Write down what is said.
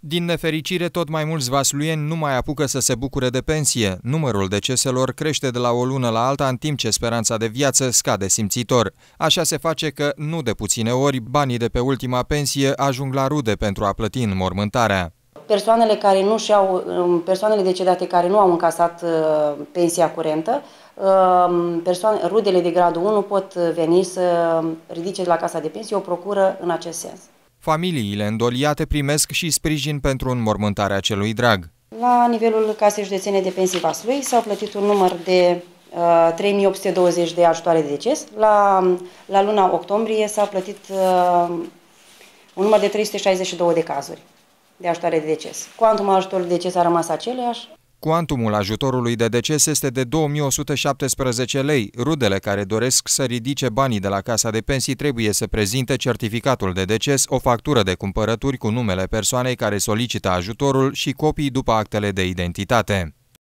Din nefericire, tot mai mulți vasluieni nu mai apucă să se bucure de pensie. Numărul deceselor crește de la o lună la alta, în timp ce speranța de viață scade simțitor. Așa se face că, nu de puține ori, banii de pe ultima pensie ajung la rude pentru a plăti înmormântarea. Persoanele, care nu și-au, um, persoanele decedate care nu au încasat uh, pensia curentă, um, persoane, rudele de gradul 1 pot uh, veni să ridice la casa de pensie o procură în acest sens. Familiile îndoliate primesc și sprijin pentru înmormântarea celui drag. La nivelul casei județene de pensii Vaslui s-au plătit un număr de uh, 3820 de ajutoare de deces. La, la luna octombrie s-a plătit uh, un număr de 362 de cazuri de ajutoare de deces. Cuantumul ajutorului de deces a rămas aceleași. Cuantumul ajutorului de deces este de 2117 lei. Rudele care doresc să ridice banii de la casa de pensii trebuie să prezinte certificatul de deces, o factură de cumpărături cu numele persoanei care solicită ajutorul și copii după actele de identitate.